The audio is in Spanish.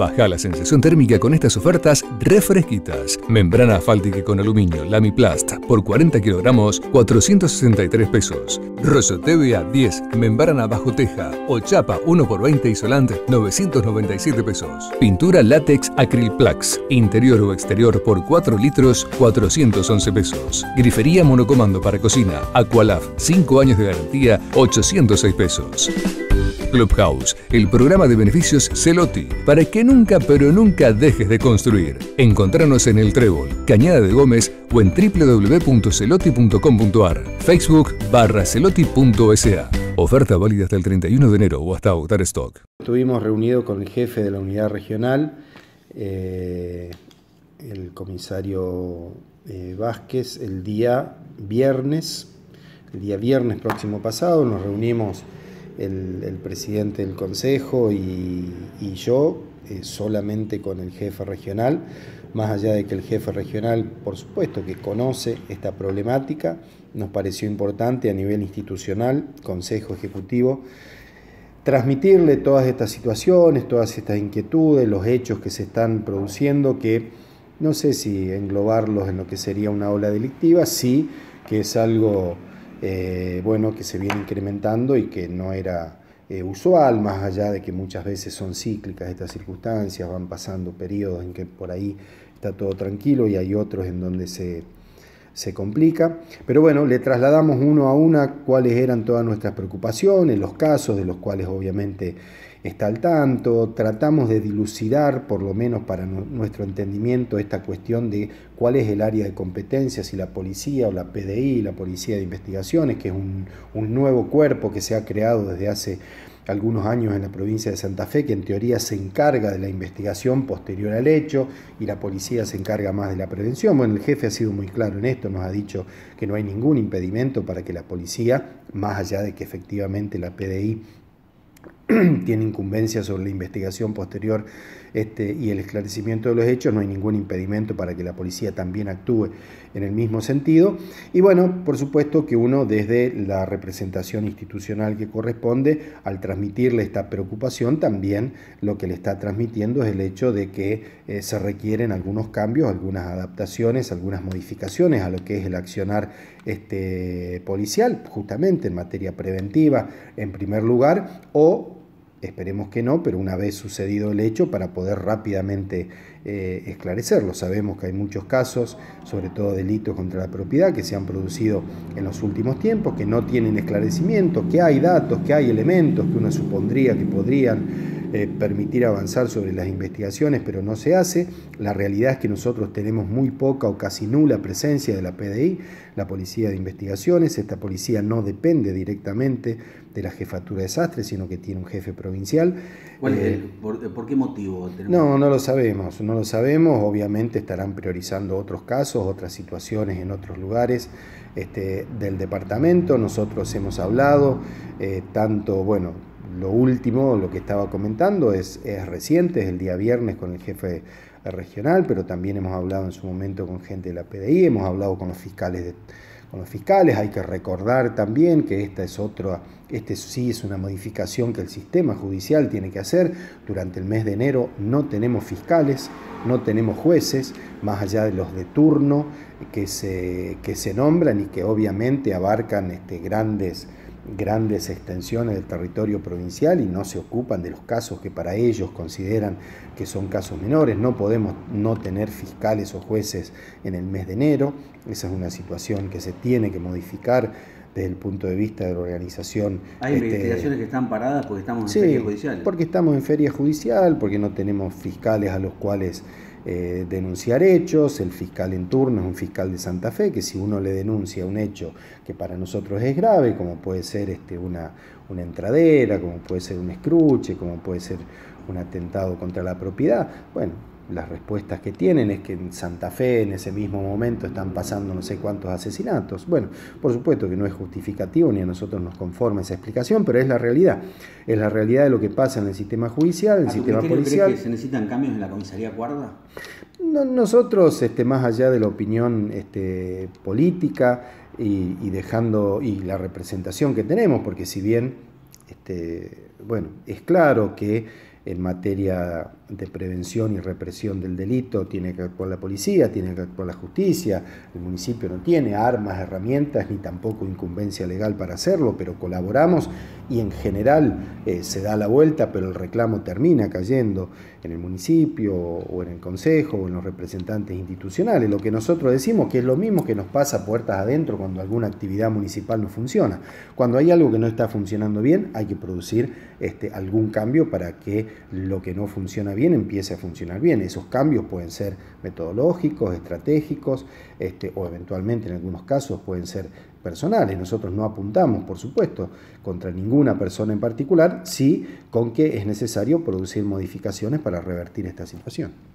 Baja la sensación térmica con estas ofertas refresquitas. Membrana asfáltica con aluminio Lamiplast por 40 kilogramos, 463 pesos. Rosotevia 10, membrana bajo teja o chapa 1 x 20 isolante, 997 pesos. Pintura látex Plax, interior o exterior por 4 litros, 411 pesos. Grifería monocomando para cocina, Aqualaf, 5 años de garantía, 806 pesos. Clubhouse, el programa de beneficios Celoti, para que nunca pero nunca dejes de construir. Encontranos en El Trébol, Cañada de Gómez o en www.celoti.com.ar, Facebook barra celoti.sa. Oferta válida hasta el 31 de enero o hasta agotar stock. Estuvimos reunidos con el jefe de la unidad regional, eh, el comisario eh, Vázquez, el día viernes, el día viernes próximo pasado, nos reunimos el, presidente del Consejo y, yo, eh, solamente con el jefe regional, más allá de que el jefe regional, por supuesto, que conoce esta problemática, nos pareció importante a nivel institucional, Consejo Ejecutivo, transmitirle todas estas situaciones, todas estas inquietudes, los hechos que se están produciendo, que no sé si englobarlos en lo que sería una ola delictiva, sí que es algo eh, bueno, que se viene incrementando y que no era eh, usual, más allá de que muchas veces son cíclicas estas circunstancias, van pasando periodos en que por ahí está todo tranquilo y hay otros en donde se, se complica. Pero bueno, le trasladamos uno a una cuáles eran todas nuestras preocupaciones, los casos de los cuales obviamente está al tanto, tratamos de dilucidar, por lo menos para nuestro entendimiento, esta cuestión de cuál es el área de competencia, si la policía o la PDI, la Policía de Investigaciones, que es un, un nuevo cuerpo que se ha creado desde hace algunos años en la provincia de Santa Fe, que en teoría se encarga de la investigación posterior al hecho y la policía se encarga más de la prevención. Bueno, el jefe ha sido muy claro en esto, nos ha dicho que no hay ningún impedimento para que la policía, más allá de que efectivamente la PDI tiene incumbencia sobre la investigación posterior este, y el esclarecimiento de los hechos, no hay ningún impedimento para que la policía también actúe en el mismo sentido. Y bueno, por supuesto que uno desde la representación institucional que corresponde, al transmitirle esta preocupación, también lo que le está transmitiendo es el hecho de que eh, se requieren algunos cambios, algunas adaptaciones, algunas modificaciones a lo que es el accionar este, policial, justamente en materia preventiva, en primer lugar, o Esperemos que no, pero una vez sucedido el hecho para poder rápidamente eh, esclarecerlo. Sabemos que hay muchos casos, sobre todo delitos contra la propiedad, que se han producido en los últimos tiempos, que no tienen esclarecimiento, que hay datos, que hay elementos que uno supondría que podrían eh, permitir avanzar sobre las investigaciones, pero no se hace. La realidad es que nosotros tenemos muy poca o casi nula presencia de la PDI, la Policía de Investigaciones. Esta policía no depende directamente de la jefatura de sastre, sino que tiene un jefe provincial. Eh, eh, por, qué motivo? No, no lo sabemos, no lo sabemos. Obviamente estarán priorizando otros casos, otras situaciones en otros lugares este, del departamento. Nosotros hemos hablado, tanto, bueno, lo último, lo que estaba comentando, es, reciente, es el día viernes con el jefe regional, pero también hemos hablado en su momento con gente de la PDI, hemos hablado con los fiscales con los fiscales. Hay que recordar también que esta es otra, este sí es una modificación que el sistema judicial tiene que hacer. Durante el mes de enero no tenemos fiscales, no tenemos jueces, más allá de los de turno que se, que se nombran y que obviamente abarcan este, grandes grandes extensiones del territorio provincial y no se ocupan de los casos que para ellos consideran que son casos menores. No podemos no tener fiscales o jueces en el mes de enero. Esa es una situación que se tiene que modificar desde el punto de vista de la organización. Hay este, investigaciones que están paradas porque estamos en feria judicial. Porque estamos en feria judicial, porque no tenemos fiscales a los cuales eh, denunciar hechos, el fiscal en turno es un fiscal de Santa Fe, que si uno le denuncia un hecho que para nosotros es grave, como puede ser este, una, una entradera, como puede ser un escruche, como puede ser un atentado contra la propiedad, bueno, las respuestas que tienen es que en Santa Fe en ese mismo momento están pasando no sé cuántos asesinatos. Bueno, por supuesto que no es justificativo ni a nosotros nos conforma esa explicación, pero es la realidad. Es la realidad de lo que pasa en el sistema judicial, en el ah, sistema policial. que se necesitan cambios en la comisaría cuerda? nosotros, este, más allá de la opinión este, política y, dejando y la representación que tenemos, porque si bien, este, bueno, es claro que en materia de prevención y represión del delito, tiene que actuar la policía, tiene que actuar la justicia, el municipio no tiene armas, herramientas, ni tampoco incumbencia legal para hacerlo, pero colaboramos y en general eh, se da la vuelta, pero el reclamo termina cayendo en el municipio o en el consejo o en los representantes institucionales. Lo que nosotros decimos que es lo mismo que nos pasa puertas adentro cuando alguna actividad municipal no funciona. Cuando hay algo que no está funcionando bien, hay que producir este, algún cambio para que lo que no funciona bien empiece a funcionar bien. Esos cambios pueden ser metodológicos, estratégicos, este, o eventualmente en algunos casos pueden ser personales. Nosotros no apuntamos, por supuesto, contra ninguna persona en particular, sí con que es necesario producir modificaciones para revertir esta situación.